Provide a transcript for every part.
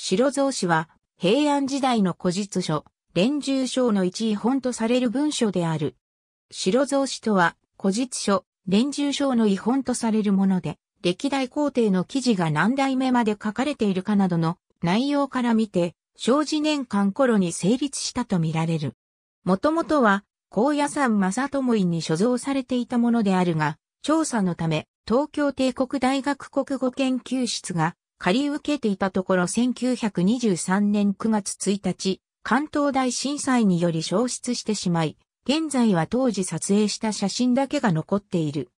白蔵氏は、平安時代の古実書、連中章の一位本とされる文書である。白蔵氏とは、古実書、連中章の違本とされるもので、歴代皇帝の記事が何代目まで書かれているかなどの内容から見て、正治年間頃に成立したとみられる。もともとは、高野山正智院に所蔵されていたものであるが、調査のため、東京帝国大学国語研究室が借り受けていたところ1923年9月1日、関東大震災により消失してしまい、現在は当時撮影した写真だけが残っている。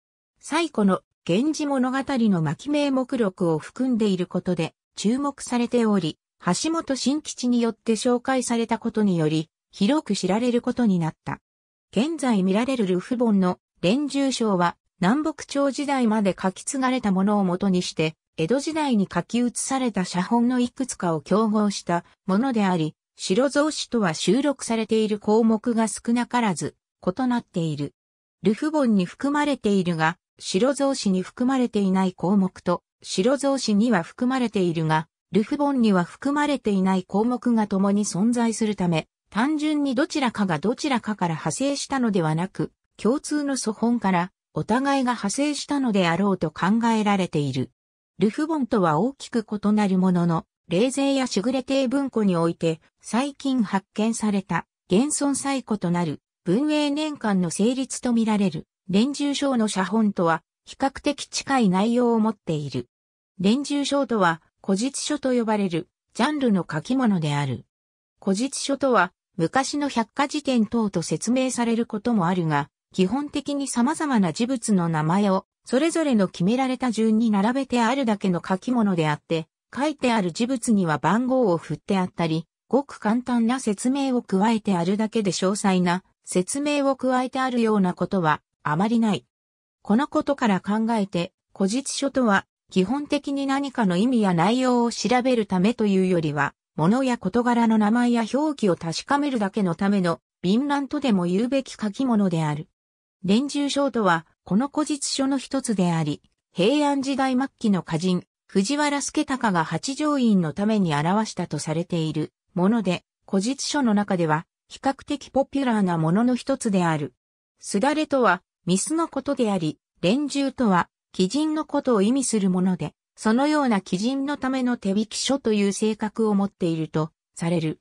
最古の源氏物語の巻名目録を含んでいることで注目されており、橋本新吉によって紹介されたことにより、広く知られることになった。現在見られるルフボンの連中章は南北朝時代まで書き継がれたものをもとにして江戸時代に書き写された写本のいくつかを競合したものであり、白蔵紙とは収録されている項目が少なからず異なっている。ルフ本に含まれているが、白蔵紙に含まれていない項目と、白蔵紙には含まれているが、ルフ本には含まれていない項目が共に存在するため、単純にどちらかがどちらかから派生したのではなく、共通の素本からお互いが派生したのであろうと考えられている。ルフボンとは大きく異なるものの、冷泉や優れて文庫において、最近発見された、現存最古となる、文英年間の成立とみられる、連中章の写本とは、比較的近い内容を持っている。連中章とは、古実書と呼ばれる、ジャンルの書き物である。古実書とは、昔の百科事典等と説明されることもあるが、基本的に様々な事物の名前をそれぞれの決められた順に並べてあるだけの書き物であって、書いてある事物には番号を振ってあったり、ごく簡単な説明を加えてあるだけで詳細な説明を加えてあるようなことはあまりない。このことから考えて、古実書とは基本的に何かの意味や内容を調べるためというよりは、物や事柄の名前や表記を確かめるだけのための、敏乱とでも言うべき書き物である。連中章とは、この古実書の一つであり、平安時代末期の歌人、藤原助隆が八条院のために表したとされているもので、古実書の中では、比較的ポピュラーなものの一つである。すだれとは、ミスのことであり、連中とは、鬼人のことを意味するもので、そのような鬼人のための手引き書という性格を持っているとされる。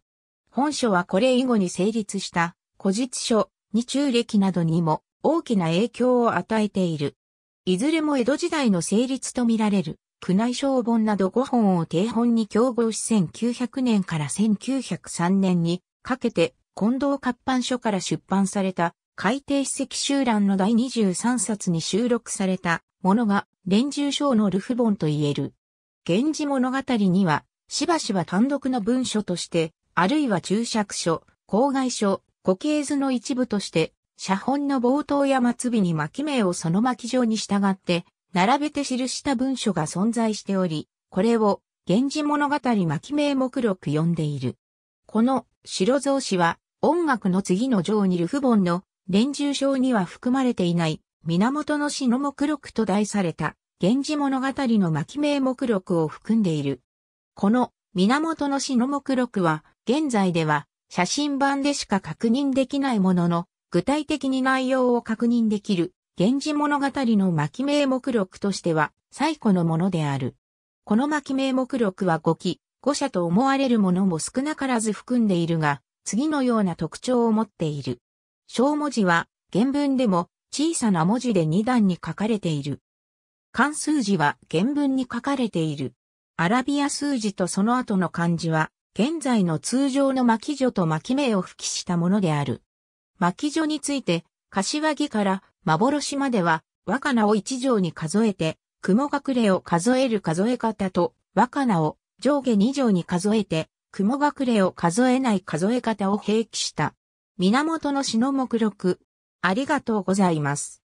本書はこれ以後に成立した古実書、二中歴などにも大きな影響を与えている。いずれも江戸時代の成立とみられる、宮内省本など5本を定本に競合し1900年から1903年にかけて、近藤活版書から出版された、海底史跡集覧の第23冊に収録されたものが、連中省のルフ本と言える。源氏物語には、しばしば単独の文書として、あるいは注釈書、公害書、固形図の一部として、写本の冒頭や末尾に巻名をその巻状に従って、並べて記した文書が存在しており、これを、源氏物語巻名目録読んでいる。この、白蔵氏は、音楽の次の上にルフ本の、連中章には含まれていない、源のの目録と題された、源氏物語の巻名目録を含んでいる。この、源のの目録は、現在では、写真版でしか確認できないものの、具体的に内容を確認できる、源氏物語の巻名目録としては、最古のものである。この巻名目録は5期、5社と思われるものも少なからず含んでいるが、次のような特徴を持っている。小文字は、原文でも小さな文字で2段に書かれている。漢数字は原文に書かれている。アラビア数字とその後の漢字は、現在の通常の巻序と巻名を付記したものである。巻きについて、柏木から幻までは、若菜を一条に数えて、雲隠れを数える数え方と、若菜を上下二条に数えて、雲隠れを数えない数え方を併記した。源の詩の目録。ありがとうございます。